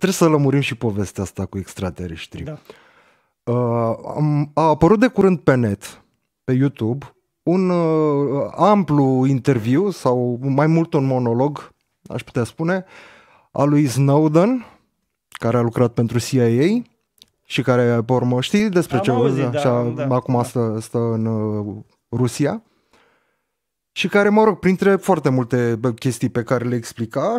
Trebuie să lămurim și povestea asta cu extraterestri. Da. Uh, am, a apărut de curând pe net, pe YouTube, un uh, amplu interviu sau mai mult un monolog, aș putea spune, a lui Snowden, care a lucrat pentru CIA și care, pe urmă, știi despre am ce auzit, da, și a, da, acum da. Stă, stă în uh, Rusia și care, mă rog, printre foarte multe chestii pe care le explica,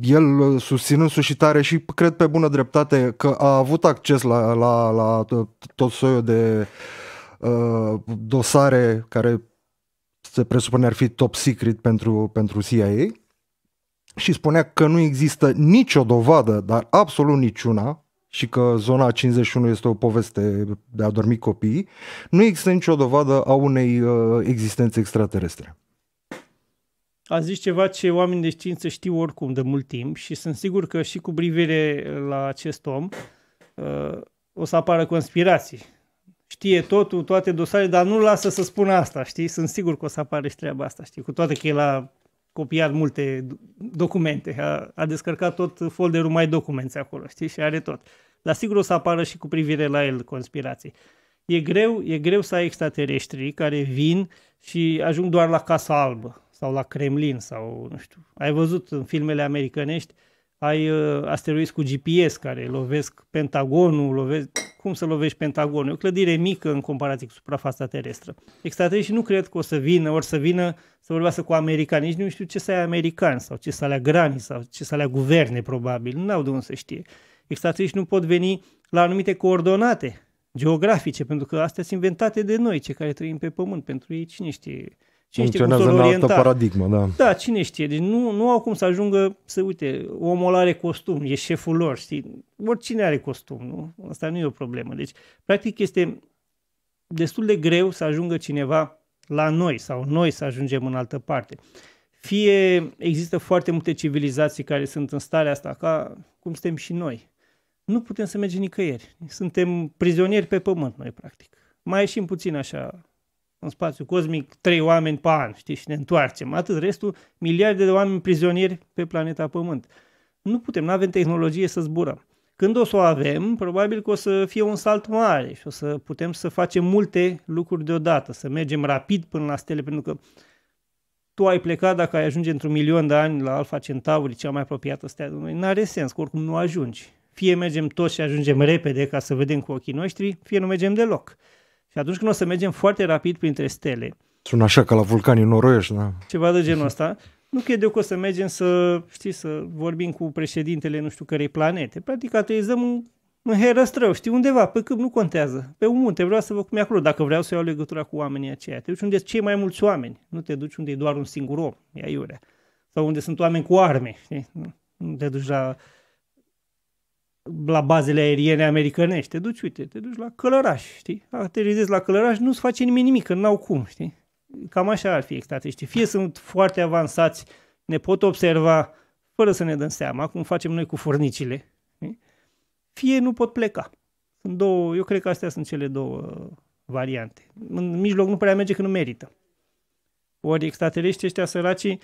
el uh, susțin însuși și cred pe bună dreptate că a avut acces la, la, la tot soiul de uh, dosare care se presupune ar fi top secret pentru, pentru CIA și spunea că nu există nicio dovadă, dar absolut niciuna, și că zona 51 este o poveste de a dormi copiii, nu există nicio dovadă a unei uh, existențe extraterestre a zis ceva ce oamenii de știință știu oricum de mult timp și sunt sigur că și cu privire la acest om uh, o să apară conspirații. Știe totul, toate dosarele, dar nu lasă să spună asta, știi? Sunt sigur că o să apară și treaba asta, știi? Cu toate că el a copiat multe documente, a, a descărcat tot folderul mai documente acolo, știi? Și are tot. Dar sigur o să apară și cu privire la el conspirații. E greu, e greu să ai extraterestrii care vin și ajung doar la Casa Albă sau la Kremlin sau nu știu. Ai văzut în filmele americanești, ai uh, asteroizi cu GPS care lovesc Pentagonul, lovesc, cum să lovești Pentagonul? E o clădire mică în comparație cu suprafața terestră. Extraterestrii nu cred că o să vină, ori să vină să vorbească cu americani, nici nu știu ce să ai americani sau ce să alea grani sau ce să alea guverne probabil, nu au de unde să știe. Extraterestrii nu pot veni la anumite coordonate geografice, pentru că astea sunt inventate de noi, cei care trăim pe pământ, pentru ei cine știe Cine știe cum să altă paradigmă, da. Da, cine știe. Deci nu, nu au cum să ajungă să, uite, omul are costum, e șeful lor, știi? Oricine are costum, nu? Asta nu e o problemă. Deci, practic, este destul de greu să ajungă cineva la noi sau noi să ajungem în altă parte. Fie există foarte multe civilizații care sunt în starea asta, ca cum suntem și noi. Nu putem să mergem nicăieri. Suntem prizonieri pe pământ noi, practic. Mai ieșim puțin așa în spațiu cosmic trei oameni pe an, știi, și ne întoarcem. Atât, restul, miliarde de oameni prizonieri pe planeta Pământ. Nu putem, nu avem tehnologie să zburăm. Când o să o avem, probabil că o să fie un salt mare și o să putem să facem multe lucruri deodată, să mergem rapid până la stele, pentru că tu ai plecat dacă ai ajunge într-un milion de ani la Alfa Centauri, cea mai apropiată stea de noi. N-are sens, că oricum nu ajungi. Fie mergem toți și ajungem repede ca să vedem cu ochii noștri, fie nu mergem deloc. Și atunci când o să mergem foarte rapid printre stele. Sună așa ca la vulcanii noroiești, da? Ceva de genul mhm. ăsta. Nu cred eu că o să mergem să, știi, să vorbim cu președintele nu știu cărei planete. Practic ateizăm în, în herăstrău, știi, undeva, pe câmp, nu contează. Pe un munte, vreau să vă cum e acolo, dacă vreau să iau legătura cu oamenii aceia. Te duci unde sunt cei mai mulți oameni, nu te duci unde e doar un singur om, e aiurea. Sau unde sunt oameni cu arme, știi? Nu te duci la la bazele aeriene americanești. Te duci, uite, te duci la Călăraș, știi? Aterizezi la Călăraș, nu-ți face nimeni nimic, că n-au cum, știi? Cam așa ar fi știi? Fie sunt foarte avansați, ne pot observa fără să ne dăm seama, cum facem noi cu furnicile, știi? fie nu pot pleca. Sunt două, eu cred că astea sunt cele două variante. În mijloc nu prea merge că nu merită. Ori extraterestrii ăștia săracii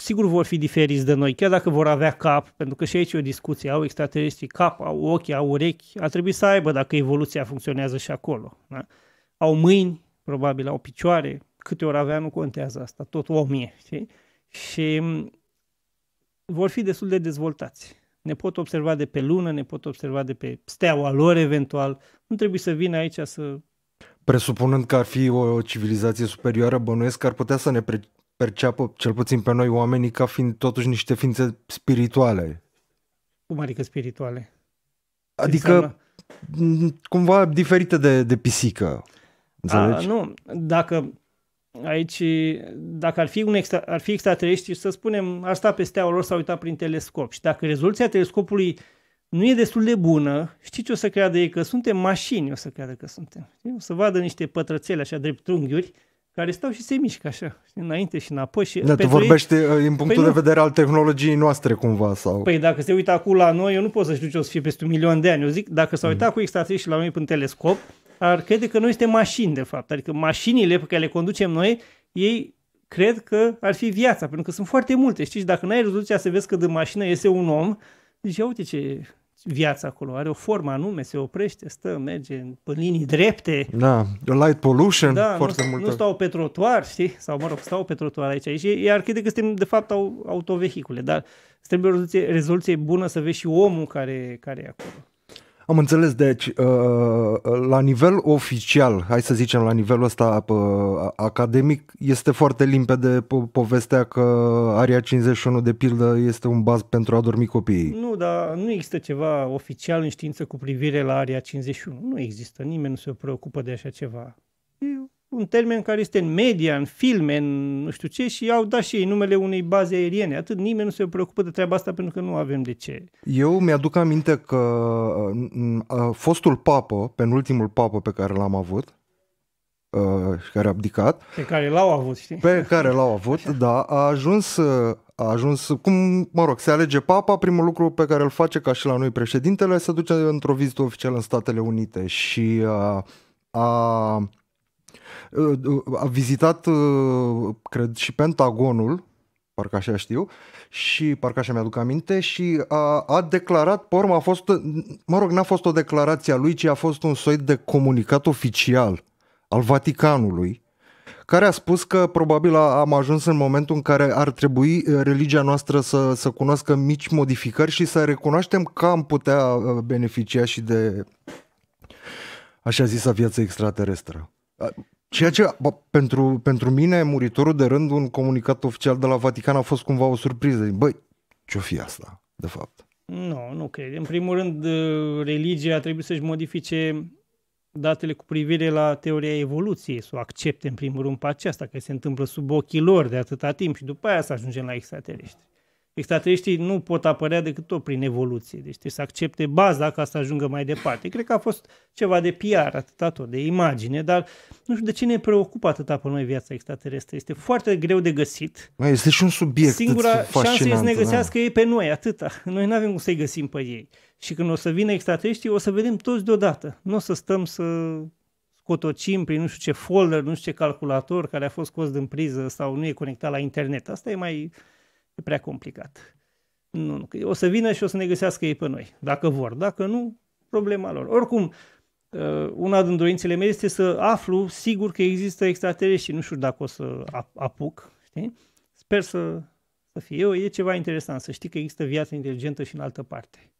sigur vor fi diferiți de noi, chiar dacă vor avea cap, pentru că și aici e o discuție, au extraterestri cap, au ochi, au urechi, ar trebui să aibă dacă evoluția funcționează și acolo. Da? Au mâini, probabil, au picioare, câte ori avea nu contează asta, tot o mie. știi? Și mm, vor fi destul de dezvoltați. Ne pot observa de pe lună, ne pot observa de pe steaua lor eventual, nu trebuie să vină aici să Presupunând că ar fi o civilizație superioară, bănuiesc că ar putea să ne pre- perceapă, cel puțin pe noi oamenii, ca fiind totuși niște ființe spirituale. Cum adică spirituale? Adică înseamnă... cumva diferite de, de pisică. A, nu, dacă aici, dacă ar fi, un extra, ar fi extraterestri, să spunem, ar sta pe steaua lor, s-a uitat prin telescop și dacă rezoluția telescopului nu e destul de bună, știi ce o să creadă ei? Că suntem mașini, o să creadă că suntem. O să vadă niște pătrățele așa, dreptunghiuri, care stau și se mișcă așa, înainte și înapoi. Și da, tu vorbești ei, uh, din păi punctul păi de nu. vedere al tehnologiei noastre cumva. sau. Păi dacă se uită acum la noi, eu nu pot să știu ce o să fie peste un milion de ani. Eu zic, dacă s-au mm. uitat mm. cu extraterestri la noi prin telescop, ar crede că noi suntem mașini, de fapt. Adică mașinile pe care le conducem noi, ei cred că ar fi viața, pentru că sunt foarte multe. Știi, dacă n-ai rezoluția să vezi că de mașină iese un om, zici, uite ce viața acolo, are o formă anume, se oprește, stă, merge în, linii drepte. Da, light pollution da, foarte mult. Nu stau pe trotuar, știi? Sau, mă rog, stau pe trotuar aici. aici. iar cred că suntem, de fapt, au, autovehicule, dar trebuie o rezoluție, rezoluție bună să vezi și omul care, care e acolo. Am înțeles, deci uh, uh, la nivel oficial, hai să zicem la nivelul ăsta uh, academic, este foarte limpede povestea că aria 51 de pildă este un baz pentru a dormi copiii. Nu, dar nu există ceva oficial în știință cu privire la aria 51. Nu există, nimeni nu se preocupă de așa ceva un termen care este în media, în filme, în nu știu ce, și au dat și ei numele unei baze aeriene. Atât nimeni nu se preocupă de treaba asta pentru că nu avem de ce. Eu mi-aduc aminte că uh, uh, fostul papă, penultimul papă pe care l-am avut, uh, și care a abdicat. Pe care l-au avut, știi? Pe care l-au avut, da. A ajuns, a ajuns, cum, mă rog, se alege papa, primul lucru pe care îl face ca și la noi președintele, se duce într-o vizită oficială în Statele Unite și a, a a vizitat, cred, și Pentagonul, parcă așa știu, și parcă așa mi-aduc aminte, și a, a declarat, pe urmă a fost, mă rog, n-a fost o declarație a lui, ci a fost un soi de comunicat oficial al Vaticanului, care a spus că probabil am ajuns în momentul în care ar trebui religia noastră să, să cunoască mici modificări și să recunoaștem că am putea beneficia și de așa zisă viață extraterestră. Ceea ce, bă, pentru, pentru mine, muritorul de rând, un comunicat oficial de la Vatican a fost cumva o surpriză. Băi, ce-o fi asta, de fapt? Nu, nu cred. În primul rând, uh, religia trebuie să-și modifice datele cu privire la teoria evoluției, să o accepte în primul rând pe aceasta, că se întâmplă sub ochii lor de atâta timp și după aia să ajungem la extraterestri extraterestrii nu pot apărea decât tot prin evoluție. Deci trebuie să accepte baza ca să ajungă mai departe. Cred că a fost ceva de PR, atâta tot, de imagine, dar nu știu de ce ne preocupă atâta pe noi viața extraterestră. Este foarte greu de găsit. Mai este și un subiect Singura șansă e să ne da. găsească da. ei pe noi, atâta. Noi nu avem cum să-i găsim pe ei. Și când o să vină extraterestrii, o să vedem toți deodată. Nu o să stăm să cotocim prin nu știu ce folder, nu știu ce calculator care a fost scos din priză sau nu e conectat la internet. Asta e mai E prea complicat. Nu, nu. O să vină și o să ne găsească ei pe noi, dacă vor. Dacă nu, problema lor. Oricum, uh, una din dorințele mele este să aflu sigur că există extraterestri. Nu știu dacă o să apuc, știi? Sper să, să fie. E ceva interesant să știi că există viață inteligentă și în altă parte.